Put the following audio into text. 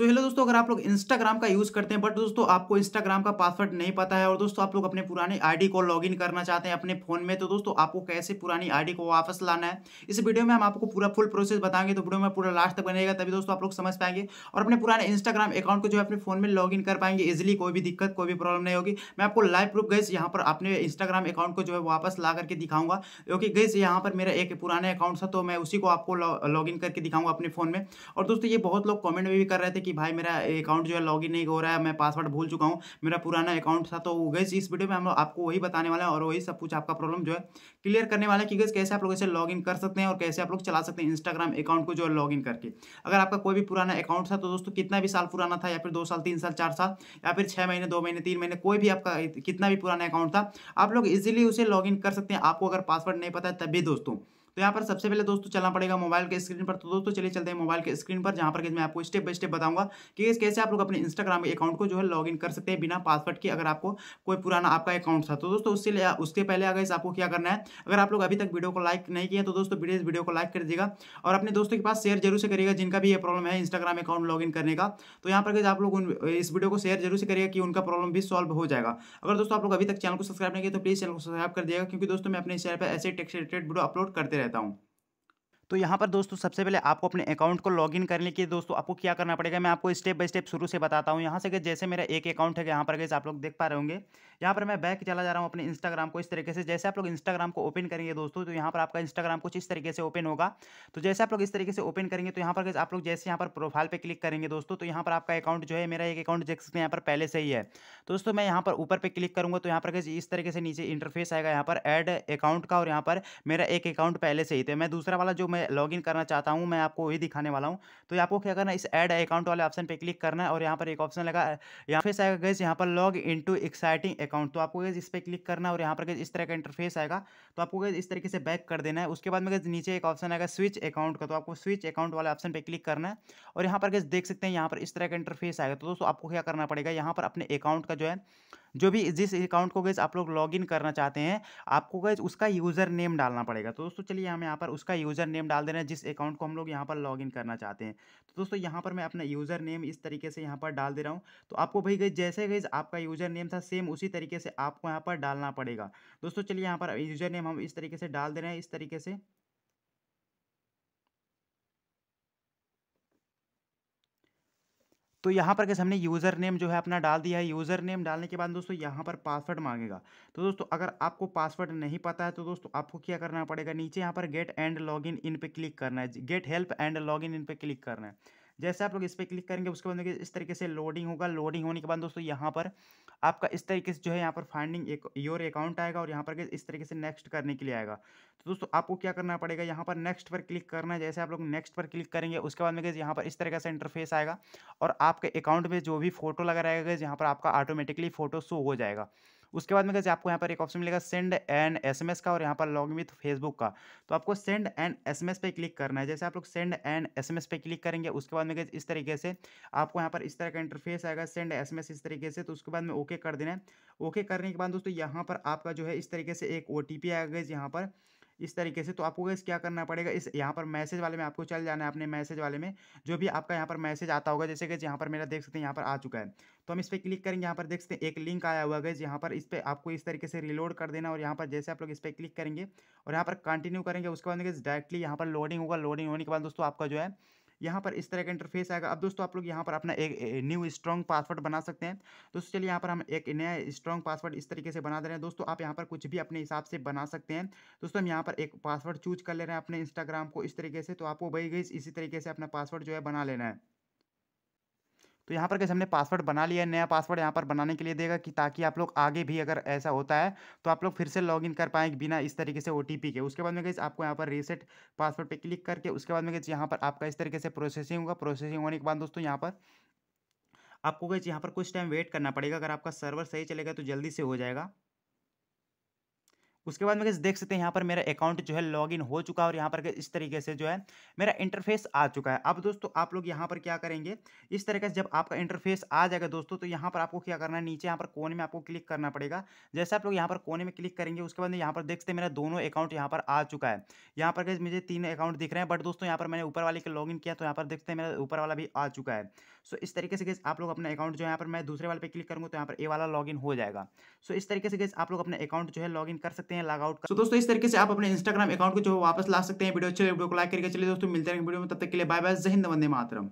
So hello दोस्तों अगर आप लोग इंस्टाग्राम का यूज़ करते हैं बट दोस्तों आपको इंस्टाग्राम का पासवर्ड नहीं पता है और दोस्तों आप लोग अपने पुराने आईडी को लॉगिन करना चाहते हैं अपने फ़ोन में तो दोस्तों आपको कैसे पुरानी आईडी को वापस लाना है इस वीडियो में हम आपको पूरा फुल प्रोसेस बताएंगे तो वीडियो में पूरा लास्ट तक बनेगा तभी दोस्तों आप लोग समझ पाएंगे और अपने पुराने इंस्टाग्राम अकाउंट को जो है अपने फ़ोन में लॉग कर पाएंगे इजिली कोई भी दिक्कत कोई भी प्रॉब्लम नहीं होगी मैं आपको लाइव प्रूफ गई यहाँ पर अपने इंस्टाग्राम अकाउंट को जो है वापस ला करके दिखाऊंगा क्योंकि गैस यहाँ पर मेरा एक पुराना अकाउंट था तो मैं उसी को आपको लॉग करके दिखाऊंगा अपने फ़ोन में और दोस्तों ये बहुत लोग कॉमेंट में भी कर रहे थे कि कि भाई मेरा अकाउंट जो है लॉगिन नहीं हो रहा है मैं पासवर्ड भूल चुका हूँ मेरा पुराना अकाउंट था तो गैस इस वीडियो में हम लोग आपको वही बताने वाले हैं और वही सब कुछ आपका प्रॉब्लम जो है क्लियर करने वाला है कि गैस कैसे आप लोग इसे लॉगिन कर सकते हैं और कैसे आप लोग चला सकते हैं इंस्टाग्राम अकाउंट को जो है इन करके अगर आपका कोई भी पुराना अकाउंट था तो दोस्तों कितना भी साल पुराना था या फिर दो साल तीन साल चार साल या फिर छः महीने दो महीने तीन महीने कोई भी आपका कितना भी पुराना अकाउंट था आप लोग इजिली उसे इन कर सकते हैं आपको अगर पासवर्ड नहीं पता है तब भी दोस्तों तो यहाँ पर सबसे पहले दोस्तों चलना पड़ेगा मोबाइल के स्क्रीन पर तो दोस्तों चलिए चलते हैं मोबाइल के स्क्रीन पर जहाँ पर मैं आपको स्टेप बाय स्टेप बताऊंगा कि कैसे आप लोग अपने इंस्टाग्राम अकाउंट को जो है लॉगिन कर सकते हैं बिना पासवर्ड के अगर आपको कोई पुराना आपका अकाउंट था तो दोस्तों उससे उसके पहले अगर आपको क्या करना है अगर आप लोग अभी तक वीडियो को लाइक नहीं किया तो दोस्तों वीडियो को लाइक कर दीजिएगा और अपने दोस्तों के पास शेयर जरूर से करिएगा जिनका भी ये प्रॉब्लम है इंस्टाग्राम अकाउंट लॉग करने का तो यहाँ पर आप लोग इस वीडियो को शेयर जरूर से करिएगा कि उनका प्रॉब्लम भी सॉल्व हो जाएगा अगर दोस्तों आप लोग अभी तक चैनल को सब्सक्राइब नहीं किया तो प्लीज चैनल को सब्सक्राइब कर दिएगा क्योंकि दोस्तों मैं अपने चैनल पर ऐसे टेक्स रिलेटेड वीडियो अपलोड करते रहता cada um. तो यहाँ पर दोस्तों सबसे पहले आपको अपने अकाउंट को लॉगिन करने के लिए दोस्तों आपको क्या करना पड़ेगा मैं आपको स्टेप बाय स्टेप शुरू से बताता हूँ यहाँ से जैसे मेरा एक अकाउंट है यहाँ पर गए आप लोग देख पा रहे होंगे यहाँ पर मैं बैक चला जा रहा हूँ अपने इंस्टाग्राम को इस तरीके से जैसे आप लोग इंस्टाग्राम को ओपन करेंगे दोस्तों तो यहाँ पर आपका इंस्टाग्राम कुछ इस तरीके से ओपन होगा तो जैसे आप लोग इस तरीके से ओपन करेंगे तो यहाँ पर आप लोग जैसे यहाँ पर प्रोफाइल पर क्लिक करेंगे दोस्तों तो यहाँ पर आपका अकाउंट जो है मेरा एक अकाउंट देख सकते हैं यहाँ पर पहले से ही है दोस्तों मैं यहाँ पर ऊपर पर क्लिक करूँगा तो यहाँ पर इस तरीके से नीचे इंटरफेस आएगा यहाँ पर एड अकाउंट का और यहाँ पर मेरा एक अकाउंट पहले से ही था मैं दूसरा वाला जो मैं मैं लॉगिन करना चाहता हूँ मैं आपको वही दिखाने वाला हूँ तो आपको क्या करना है इस एड अकाउंट वाले ऑप्शन पे क्लिक करना है और यहाँ पर एक ऑप्शन लगा यहाँ फेस आएगा गैस यहाँ पर log in to existing account तो आपको गैस इस पर क्लिक करना है और यहाँ पर गैस इस तरह का इंटरफेस आएगा तो आपको गैस इस तरीके से बैक कर देना है उसके बाद में गैस नीचे एक ऑप्शन आएगा स्विच अकाउंट का तो आपको स्विच अकाउंट वाले ऑप्शन पर क्लिक करना है और यहाँ पर गैस देख सकते हैं यहाँ पर इस तरह का इंटरफेस आएगा तो दोस्तों आपको क्या करना पड़ेगा यहाँ पर अपने अकाउंट का जो है जो भी जिस अकाउंट को गैस आप लोग लॉगिन करना चाहते हैं आपको गैस उसका यूज़र नेम डालना पड़ेगा तो दोस्तों चलिए हम यहाँ पर उसका यूज़र नेम डाल दे रहे हैं जिस अकाउंट को हम लोग यहाँ पर लॉगिन करना चाहते हैं तो दोस्तों यहाँ पर मैं अपना यूज़र नेम इस तरीके से यहाँ पर डाल दे रहा हूँ तो आपको भाई गई जैसे गई आपका यूज़र नेम था सेम उसी तरीके से आपको यहाँ पर डालना पड़ेगा दोस्तों चलिए यहाँ पर यूज़र नेम हम इस तरीके से डाल दे रहे हैं इस तरीके से तो यहाँ पर कैसे हमने यूज़र नेम जो है अपना डाल दिया है यूज़र नेम डालने के बाद दोस्तों यहाँ पर पासवर्ड मांगेगा तो दोस्तों अगर आपको पासवर्ड नहीं पता है तो दोस्तों आपको क्या करना पड़ेगा नीचे यहाँ पर गेट एंड लॉग इन पर क्लिक करना है get help and log in पर क्लिक करना है जैसे आप लोग इस पर क्लिक करेंगे उसके बाद इस तरीके से लोडिंग होगा लोडिंग होने के बाद दोस्तों यहाँ पर आपका इस तरीके से जो है यहाँ पर फाइंडिंग एक योर अकाउंट आएगा और यहाँ पर इस तरीके से नेक्स्ट करने के लिए आएगा तो दोस्तों आपको क्या करना पड़ेगा यहाँ पर नेक्स्ट पर क्लिक करना है जैसे आप लोग नेक्स्ट पर क्लिक करेंगे उसके बाद में यहाँ पर इस तरीके से इंटरफेस आएगा और आपके अकाउंट में जो भी फोटो लगा रहेगा यहाँ पर आपका ऑटोमेटिकली फोटो शो हो जाएगा उसके बाद में कैसे आपको यहाँ पर एक ऑप्शन मिलेगा सेंड एंड एस का और यहाँ पर लॉग विथ फेसबुक का तो आपको सेंड एंड एस पे क्लिक करना है जैसे आप लोग सेंड एंड एस पे क्लिक करेंगे उसके बाद में इस तरीके से आपको यहाँ पर इस तरह का इंटरफेस आएगा सेंड एस इस तरीके से तो उसके बाद में ओके कर देना है ओके करने के बाद दोस्तों यहाँ पर आपका जो है इस तरीके से एक ओ आएगा यहाँ पर इस तरीके से तो आपको गैस क्या करना पड़ेगा इस यहाँ पर मैसेज वाले में आपको चल जाना है अपने मैसेज वाले में जो भी आपका यहाँ पर मैसेज आता होगा जैसे गैस यहाँ पर मेरा देख सकते हैं यहाँ पर आ चुका है तो हम इस पर क्लिक करेंगे यहाँ पर देख सकते हैं एक लिंक आया हुआ गैस यहाँ पर इस पर आपको इस तरीके से रिलोड कर देना और यहाँ पर जैसे आप लोग इस पर क्लिक करेंगे और यहाँ पर कंटिन्यू करेंगे उसके बाद डायरेक्टली यहाँ पर लोडिंग होगा लोडिंग होने के बाद दोस्तों आपका जो है यहाँ पर इस तरह का इंटरफेस आएगा अब दोस्तों आप लोग यहाँ पर अपना एक न्यू स्ट्रॉन्ग पासवर्ड बना सकते हैं दोस्तों चलिए यहाँ पर हम एक नया स्ट्रॉन्ग पासवर्ड इस तरीके से बना दे रहे हैं दोस्तों आप यहाँ पर कुछ भी अपने हिसाब से बना सकते हैं दोस्तों हम यहाँ पर एक पासवर्ड चूज कर ले रहे हैं अपने इंस्टाग्राम को इस तरीके से तो आपको वही गई इसी तरीके से अपना पासवर्ड जो है बना लेना है तो यहाँ पर कैसे हमने पासवर्ड बना लिया है नया पासवर्ड यहाँ पर बनाने के लिए देगा कि ताकि आप लोग आगे भी अगर ऐसा होता है तो आप लोग फिर से लॉगिन कर पाएंगे बिना इस तरीके से ओ के उसके बाद में कैसे आपको यहाँ पर रीसेट पासवर्ड पर क्लिक करके उसके बाद में कैसे यहाँ पर आपका इस तरीके से प्रोसेसिंग होगा प्रोसेसिंग होने के बाद दोस्तों यहाँ पर आपको कैसे यहाँ पर कुछ टाइम वेट करना पड़ेगा अगर आपका सर्वर सही चलेगा तो जल्दी से हो जाएगा उसके बाद कैसे देख सकते हैं यहाँ पर मेरा अकाउंट जो है लॉगिन हो चुका है और यहाँ पर इस तरीके से जो है मेरा इंटरफेस आ चुका है अब दोस्तों आप लोग यहाँ पर क्या करेंगे इस तरीके से जब आपका इंटरफेस आ जाएगा दोस्तों तो यहाँ पर आपको क्या करना है नीचे यहाँ पर कोने में आपको क्लिक करना पड़ेगा जैसे आप लोग यहाँ पर कोने में क्लिक करेंगे उसके बाद यहाँ पर देख सकते हैं मेरा दोनों अकाउंट यहाँ पर आ चुका है यहाँ पर मुझे तीन अकाउंट दिख रहे हैं बट दोस्तों यहाँ पर मैंने ऊपर वाले का लॉग किया तो यहाँ पर देखते हैं मेरा ऊपर वाला भी आ चुका है सो इस तरीके से गैस आप लोग अपना अकाउंट जो है यहाँ पर मैं दूसरे वाले पे क्लिक करूँगा तो यहाँ पर ए वाला लॉग हो जाएगा सो इस तरीके से गैस आप लोग अपना अकाउंट जो है लॉग कर सकते हैं लॉग आउट सो दोस्तों इस तरीके से आप अपने इंस्टाग्राम अकाउंट को जो वापस ला सकते हैं वीडियो अच्छे वीडियो को लाइक करके चलिए दोस्तों मिलते हैं वीडियो में तब तक के लिए बाय बाय जय हिंद वंदे मातरम